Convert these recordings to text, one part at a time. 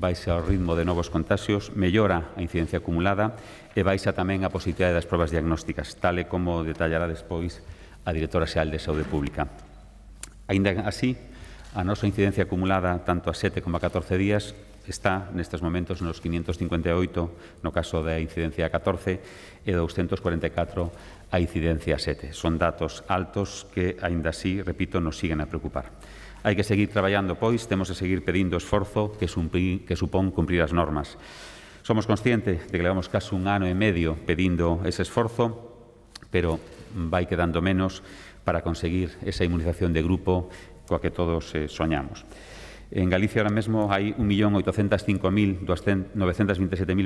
baixa o ritmo de novos contagios, mellora a incidencia acumulada e baixa tamén a positividade das probas diagnósticas, tal e como detallará despois a Directora xeal de Saúde Pública. Ainda así, a nosa incidencia acumulada tanto a 7 como a 14 días está nestes momentos nos 558 no caso da incidencia 14 e 244 a incidencia 7. Son datos altos que, aínda así, repito, nos siguen a preocupar. Hai que seguir traballando, pois, temos que seguir pedindo esforzo que, sumpli, que supón cumprir as normas. Somos conscientes de que levamos casi un ano e medio pedindo ese esforzo, pero vai quedando menos para conseguir esa inmunización de grupo coa que todos eh, soñamos. En Galicia ahora mesmo hai 1.805.927.000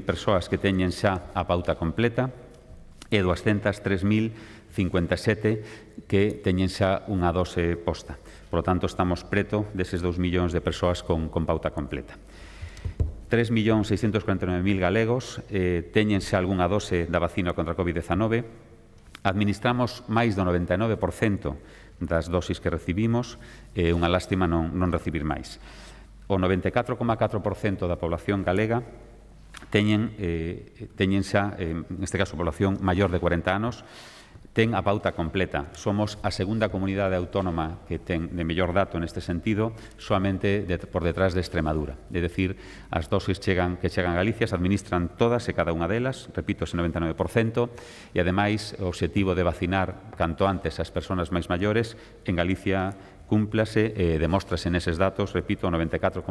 persoas que teñen xa a pauta completa e 203.000 57 que teñen xa unha dose posta. Por lo tanto, estamos preto deses 2 millóns de persoas con, con pauta completa. 3.649.000 galegos eh, teñen xa algunha dose da vacina contra a COVID-19. Administramos máis do 99% das dosis que recibimos, eh, unha lástima non, non recibir máis. O 94,4% da población galega teñen, eh, teñen xa, eh, neste caso, población maior de 40 anos, ten a pauta completa. Somos a segunda comunidade autónoma que ten de mellor dato neste sentido, soamente de, por detrás de Extremadura. É de dicir, as dosis chegan, que chegan a Galicia se administran todas e cada unha delas, repito, ese 99%, e ademais o objetivo de vacinar canto antes as persoas máis maiores en Galicia cúmplase e eh, demóstrase neses datos, repito, o 94,4%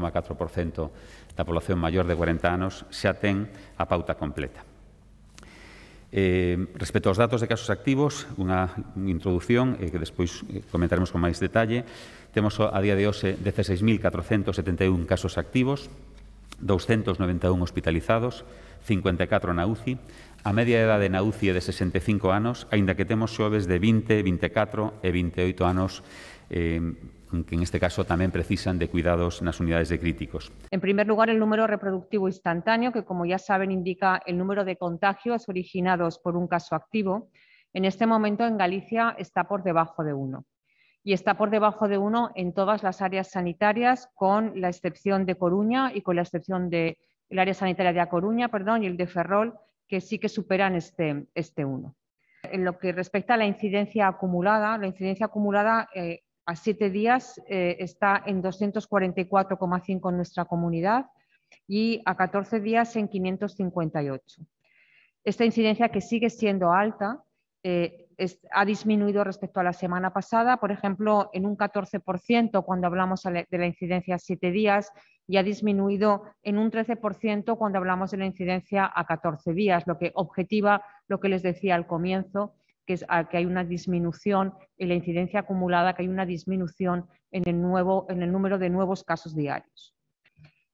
da población maior de 40 anos xa ten a pauta completa. Eh, respecto aos datos de casos activos, unha introdución eh, que despois eh, comentaremos con máis detalle. Temos a día de hoxe 16.471 casos activos, 291 hospitalizados, 54 na UCI. A media edade na UCI é de 65 anos, aínda que temos xoves de 20, 24 e 28 anos Em, que en este caso también precisan de cuidados en las unidades de críticos. En primer lugar, el número reproductivo instantáneo, que como ya saben indica el número de contagios originados por un caso activo, en este momento en Galicia está por debajo de uno. Y está por debajo de uno en todas las áreas sanitarias, con la excepción de Coruña y con la excepción del área sanitaria de A Coruña perdón, y el de Ferrol, que sí que superan este, este uno. En lo que respecta a la incidencia acumulada, la incidencia acumulada eh, a siete días eh, está en 244,5 en nuestra comunidad y a 14 días en 558. Esta incidencia que sigue siendo alta eh, ha disminuido respecto a la semana pasada, por ejemplo, en un 14% cuando hablamos de la incidencia a siete días y ha disminuido en un 13% cuando hablamos de la incidencia a 14 días, lo que objetiva lo que les decía al comienzo, que, que hay una disminución en la incidencia acumulada, que hay una disminución en el, número de nuevos casos diarios.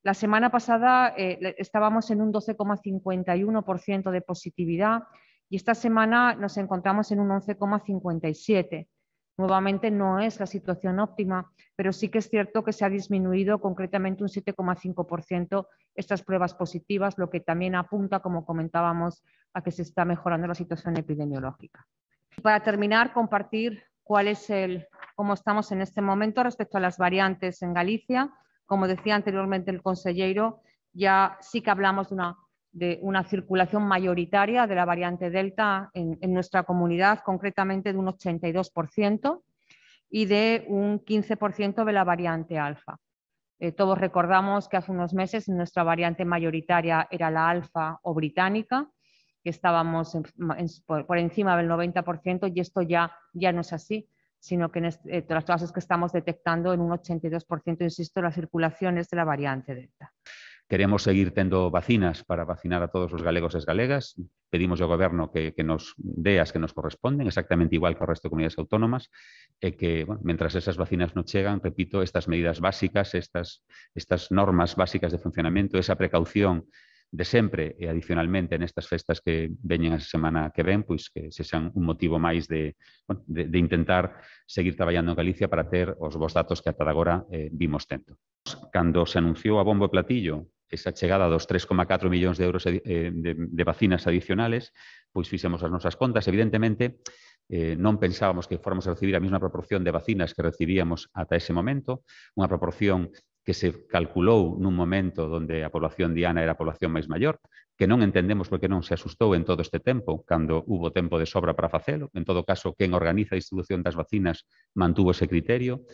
La semana pasada eh, estábamos en un 12,51% de positividad y esta semana nos encontramos en un 11,57%. Nuevamente no es la situación óptima, pero sí que es cierto que se ha disminuido concretamente un 7,5% estas pruebas positivas, lo que también apunta, como comentábamos, a que se está mejorando la situación epidemiológica. Para terminar, compartir cuál es el, cómo estamos en este momento respecto a las variantes en Galicia. Como decía anteriormente el consejero, ya sí que hablamos de una, circulación mayoritaria de la variante Delta en, nuestra comunidad, concretamente de un 82% y de un 15% de la variante alfa. Eh, todos recordamos que hace unos meses nuestra variante mayoritaria era la alfa o británica que estábamos por, encima del 90% y esto ya, ya no es así, sino que en este, eh, las clases que estamos detectando en un 82%, insisto, la circulación es de la variante Delta. Queremos seguir teniendo vacinas para vacinar a todos los galegos y e galegas. Pedimos al Gobierno que, nos dé que nos corresponden, exactamente igual que al resto de comunidades autónomas, y e que, mientras esas vacinas no llegan, repito, estas medidas básicas, estas, estas normas básicas de funcionamiento, esa precaución de sempre e adicionalmente nestas festas que veñen a semana que ven, pois que se sean un motivo máis de, de, de intentar seguir traballando en Galicia para ter os vos datos que ata agora eh, vimos tento. Cando se anunciou a bombo e platillo esa chegada dos 3,4 millóns de euros eh, de, de vacinas adicionales, pois fixemos as nosas contas. Evidentemente, eh, non pensábamos que fóramos a recibir a mesma proporción de vacinas que recibíamos ata ese momento, unha proporción que se calculou nun momento onde a población diana era a población máis maior, que non entendemos por que non se asustou en todo este tempo, cando hubo tempo de sobra para facelo. En todo caso, quen organiza a distribución das vacinas mantuvo ese criterio.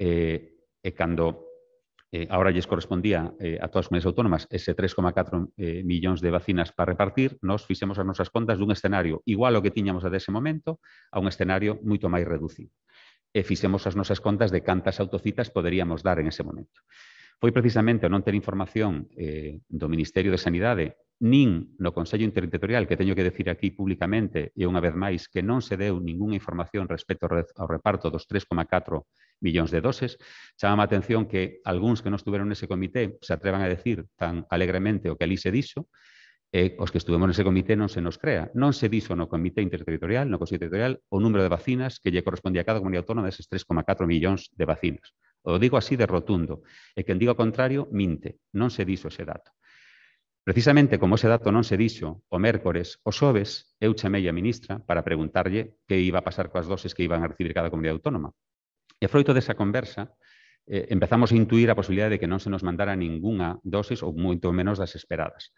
Eh, e cando eh, ahora lles correspondía eh, a todas as comunidades autónomas ese 3,4 eh, millóns de vacinas para repartir, nos fixemos as nosas contas dun escenario igual ao que tiñamos a ese momento, a un escenario moito máis reducido e fixemos as nosas contas de cantas autocitas poderíamos dar en ese momento. Foi precisamente o non ter información eh, do Ministerio de Sanidade nin no Consello Interterritorial, que teño que decir aquí públicamente e unha vez máis que non se deu ningunha información respecto ao reparto dos 3,4 millóns de doses, chama a atención que algúns que non estiveron nese comité se atrevan a decir tan alegremente o que ali se dixo, eh, os que estuvemos nese comité non se nos crea. Non se dixo no comité interterritorial, no Consello Territorial, o número de vacinas que lle correspondía a cada comunidade autónoma deses 3,4 millóns de vacinas. O digo así de rotundo. E quen diga o contrario, minte. Non se dixo ese dato. Precisamente como ese dato non se dixo, o mércores, o xoves, eu chamei a ministra para preguntarlle que iba a pasar coas doses que iban a recibir cada comunidade autónoma. E froito desa conversa, eh, empezamos a intuir a posibilidade de que non se nos mandara ningunha dosis ou moito menos das esperadas.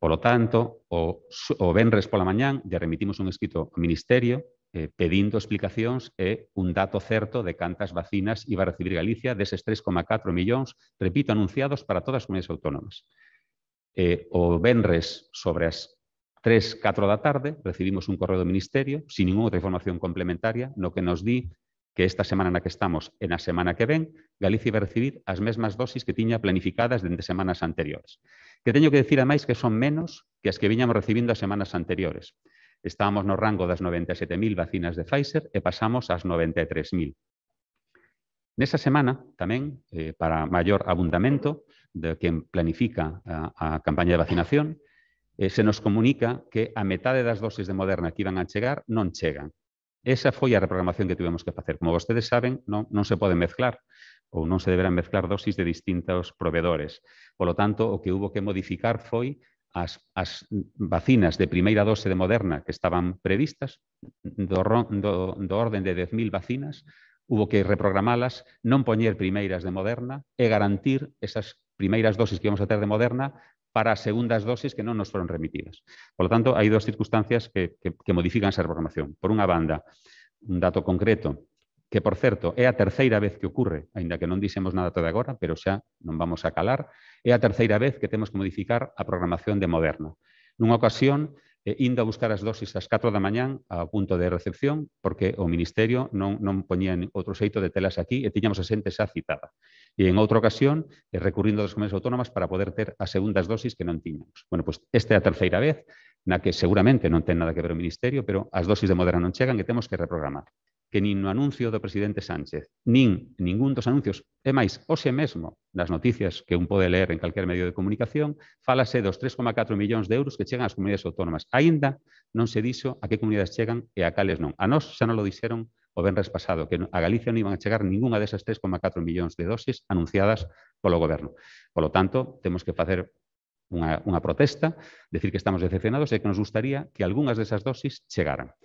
Polo tanto, o, o Benres pola mañán lle remitimos un escrito ao Ministerio eh, pedindo explicacións e un dato certo de cantas vacinas iba a recibir Galicia deses 3,4 millóns, repito, anunciados para todas as comunidades autónomas. Eh, o Benres, sobre as 3, 4 da tarde, recibimos un correo do Ministerio, sin ninguna outra información complementaria, no que nos di que esta semana na que estamos e na semana que ven, Galicia vai recibir as mesmas dosis que tiña planificadas dende semanas anteriores. Que teño que decir, ademais, que son menos que as que viñamos recibindo as semanas anteriores. Estábamos no rango das 97.000 vacinas de Pfizer e pasamos ás 93.000. Nesa semana, tamén, eh, para maior abundamento de quen planifica a, a campaña de vacinación, eh, se nos comunica que a metade das doses de Moderna que iban a chegar non chegan Esa foi a reprogramación que tivemos que facer. Como vostedes saben, non, non se pode mezclar ou non se deberán mezclar dosis de distintos proveedores. Por lo tanto, o que hubo que modificar foi as, as vacinas de primeira dose de Moderna que estaban previstas, do, do, do orden de 10.000 vacinas, hubo que reprogramalas, non poñer primeiras de Moderna e garantir esas primeiras dosis que íbamos a ter de Moderna para as segundas dosis que non nos foron remitidas. Por lo tanto, hai dúas circunstancias que, que, que modifican esa programación. Por unha banda, un dato concreto, que, por certo, é a terceira vez que ocurre, aínda que non dixemos nada todo agora, pero xa non vamos a calar, é a terceira vez que temos que modificar a programación de Moderna. Nunha ocasión, e eh, indo a buscar as dosis ás 4 da mañán ao punto de recepción, porque o Ministerio non, non poñía outro xeito de telas aquí e tiñamos a xente xa citada. E en outra ocasión, eh, recurrindo das comunidades autónomas para poder ter as segundas dosis que non tiñamos. Bueno, pois pues esta é a terceira vez na que seguramente non ten nada que ver o Ministerio, pero as dosis de Moderna non chegan e temos que reprogramar que nin no anuncio do presidente Sánchez, nin ningún dos anuncios, e máis, hoxe mesmo, nas noticias que un pode ler en calquer medio de comunicación, falase dos 3,4 millóns de euros que chegan ás comunidades autónomas. Aínda non se dixo a que comunidades chegan e a cales non. A nós xa non lo dixeron o ben pasado, que a Galicia non iban a chegar ningunha desas 3,4 millóns de dosis anunciadas polo goberno. Polo tanto, temos que facer unha, unha protesta, decir que estamos decepcionados e que nos gustaría que algunhas desas dosis chegaran.